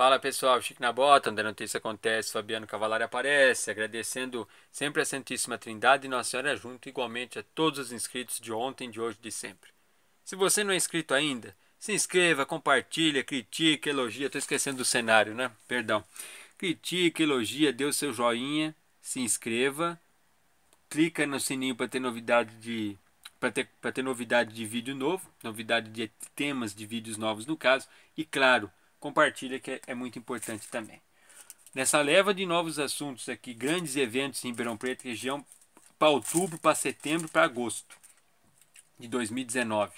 Fala pessoal, Chico na bota, onde a notícia acontece, Fabiano Cavalari aparece, agradecendo sempre a Santíssima Trindade e Nossa Senhora junto, igualmente a todos os inscritos de ontem, de hoje e de sempre. Se você não é inscrito ainda, se inscreva, compartilha, critica, elogia, estou esquecendo do cenário, né? Perdão. Critica, elogia, dê o seu joinha, se inscreva, clica no sininho para ter novidade de para ter, ter novidade de vídeo novo, novidade de temas de vídeos novos no caso, e claro, compartilha que é, é muito importante também. Nessa leva de novos assuntos aqui, grandes eventos em Ribeirão Preto, região para outubro, para setembro, para agosto de 2019.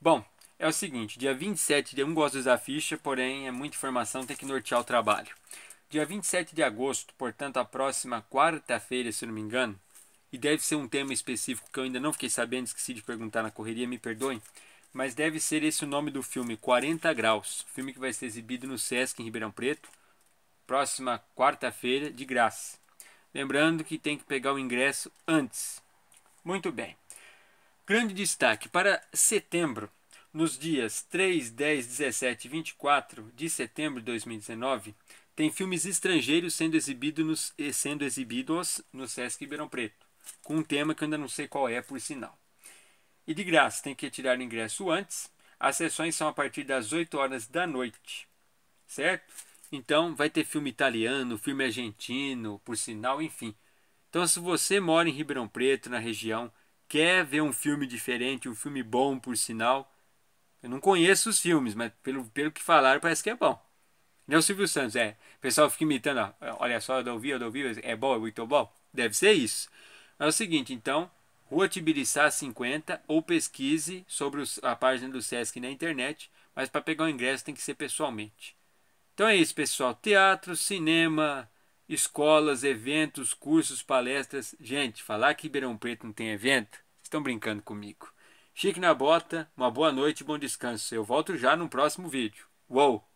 Bom, é o seguinte, dia 27 de eu não gosto de ficha, porém é muita informação, tem que nortear o trabalho. Dia 27 de agosto, portanto, a próxima quarta-feira, se não me engano, e deve ser um tema específico que eu ainda não fiquei sabendo, esqueci de perguntar na correria, me perdoem mas deve ser esse o nome do filme, 40 Graus, filme que vai ser exibido no Sesc em Ribeirão Preto, próxima quarta-feira, de graça. Lembrando que tem que pegar o ingresso antes. Muito bem. Grande destaque para setembro, nos dias 3, 10, 17 e 24 de setembro de 2019, tem filmes estrangeiros sendo, exibido nos, eh, sendo exibidos no Sesc Ribeirão Preto, com um tema que eu ainda não sei qual é, por sinal e de graça, tem que retirar o ingresso antes. As sessões são a partir das 8 horas da noite, certo? Então vai ter filme italiano, filme argentino, por sinal, enfim. Então se você mora em Ribeirão Preto, na região, quer ver um filme diferente, um filme bom, por sinal, eu não conheço os filmes, mas pelo, pelo que falaram parece que é bom. Não é o Silvio Santos, é. O pessoal fica imitando, ó, olha só, eu ouvi, eu ouvi, é bom, é muito bom. Deve ser isso. Mas é o seguinte, então, ou Tibiriçá 50, ou pesquise sobre os, a página do Sesc na internet, mas para pegar o ingresso tem que ser pessoalmente. Então é isso, pessoal. Teatro, cinema, escolas, eventos, cursos, palestras. Gente, falar que Ribeirão Preto não tem evento, estão brincando comigo. Chique na bota, uma boa noite e bom descanso. Eu volto já no próximo vídeo. Uou!